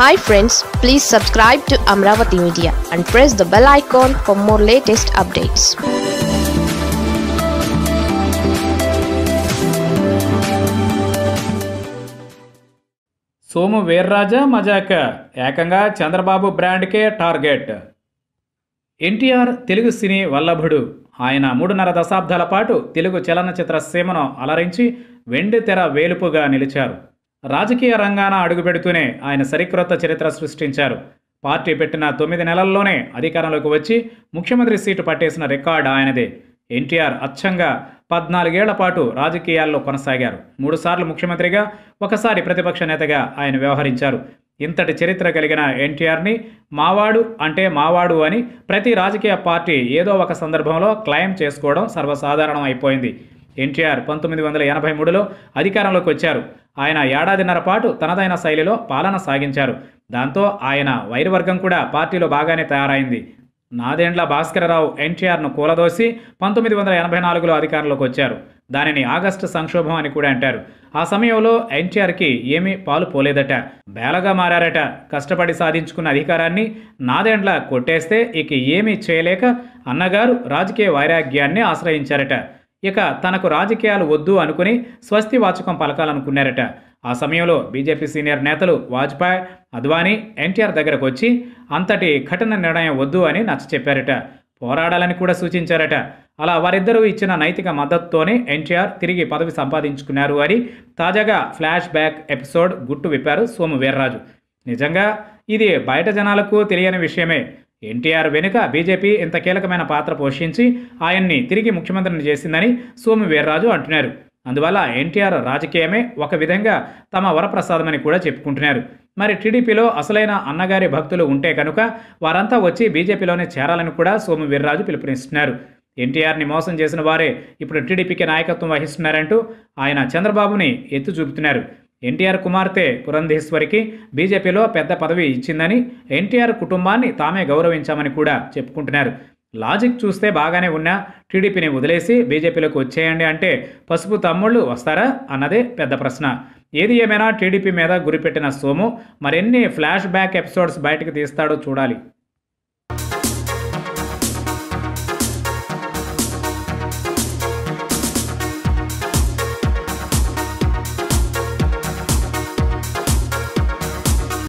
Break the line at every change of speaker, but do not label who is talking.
hi friends please subscribe to Amaravati media and press the bell icon for more latest updates Somu వీర్రాజా మజాక ఏకంగా చంద్రబాబు బ్రాండ్కే target NTR Telugu cine వల్లభుడు ఆయన మూడున్నర దశాబ్దాల పాటు తెలుగు చలనచిత్ర సీమను అలరించి వెండితెర వేలుపుగా నిలిచారు రాజకీయ రంగాన అడుగుపెడుతూనే ఆయన సరికొత్త చరిత్ర సృష్టించారు పార్టీ పెట్టిన తొమ్మిది నెలల్లోనే అధికారంలోకి వచ్చి ముఖ్యమంత్రి సీటు పట్టేసిన రికార్డు ఆయనదే ఎన్టీఆర్ అచ్చంగా పద్నాలుగేళ్ల పాటు రాజకీయాల్లో కొనసాగారు మూడుసార్లు ముఖ్యమంత్రిగా ఒకసారి ప్రతిపక్ష నేతగా ఆయన వ్యవహరించారు ఇంతటి చరిత్ర కలిగిన ఎన్టీఆర్ని మావాడు అంటే మావాడు అని ప్రతి రాజకీయ పార్టీ ఏదో ఒక సందర్భంలో క్లెయిమ్ చేసుకోవడం సర్వసాధారణం అయిపోయింది ఎన్టీఆర్ పంతొమ్మిది వందల ఎనభై మూడులో అధికారంలోకి వచ్చారు ఆయన ఏడాదిన్నర పాటు తనదైన శైలిలో పాలన సాగించారు దాంతో ఆయన వైరవర్గం కూడా పార్టీలో బాగానే తయారైంది నాదేండ్ల భాస్కరరావు ఎన్టీఆర్ను కూలదోసి పంతొమ్మిది వందల ఎనభై నాలుగులో అధికారంలోకి వచ్చారు దానిని ఆగస్టు సంక్షోభం అని కూడా అంటారు ఆ సమయంలో ఎన్టీఆర్కి ఏమీ పాలు పోలేదట బేలగా మారారట కష్టపడి సాధించుకున్న అధికారాన్ని నాదేండ్ల కొట్టేస్తే ఇక ఏమీ చేయలేక అన్నగారు రాజకీయ వైరాగ్యాన్ని ఆశ్రయించారట ఇక తనకు రాజకీయాలు వద్దు అనుకుని స్వస్తి వాచకం పలకాలనుకున్నారట ఆ సమయంలో బీజేపీ సీనియర్ నేతలు వాజ్పేయి అద్వానీ ఎన్టీఆర్ దగ్గరకు వచ్చి అంతటి కఠిన నిర్ణయం వద్దు అని నచ్చ చెప్పారట పోరాడాలని కూడా సూచించారట అలా వారిద్దరూ ఇచ్చిన నైతిక మద్దతుతోనే ఎన్టీఆర్ తిరిగి పదవి సంపాదించుకున్నారు అని తాజాగా ఫ్లాష్ బ్యాక్ ఎపిసోడ్ గుట్టు విప్పారు సోము వీర్రాజు నిజంగా ఇది బయట జనాలకు తెలియని విషయమే ఎన్టీఆర్ వెనుక బీజేపీ ఇంత కీలకమైన పాత్ర పోషించి ఆయన్ని తిరిగి ముఖ్యమంత్రిని చేసిందని సోము వీర్రాజు అంటున్నారు అందువల్ల ఎన్టీఆర్ రాజకీయమే ఒక విధంగా తమ వరప్రసాదమని కూడా చెప్పుకుంటున్నారు మరి టీడీపీలో అసలైన అన్నగారి భక్తులు ఉంటే కనుక వారంతా వచ్చి బీజేపీలోనే చేరాలని కూడా సోము వీర్రాజు పిలుపునిస్తున్నారు ఎన్టీఆర్ని మోసం చేసిన వారే ఇప్పుడు టీడీపీకి నాయకత్వం వహిస్తున్నారంటూ ఆయన చంద్రబాబుని ఎత్తు చూపుతున్నారు ఎన్టీఆర్ కుమార్తె పురంధేశ్వరికి బీజేపీలో పెద్ద పదవి ఇచ్చిందని ఎన్టీఆర్ కుటుంబాన్ని తామే గౌరవించామని కూడా చెప్పుకుంటున్నారు లాజిక్ చూస్తే బాగానే ఉన్నా టీడీపీని వదిలేసి బీజేపీలోకి వచ్చేయండి అంటే పసుపు తమ్ముళ్ళు వస్తారా అన్నదే పెద్ద ప్రశ్న ఏది ఏమైనా టీడీపీ మీద గురిపెట్టిన సోము మరెన్ని ఫ్లాష్ బ్యాక్ ఎపిసోడ్స్ బయటకు తీస్తాడో చూడాలి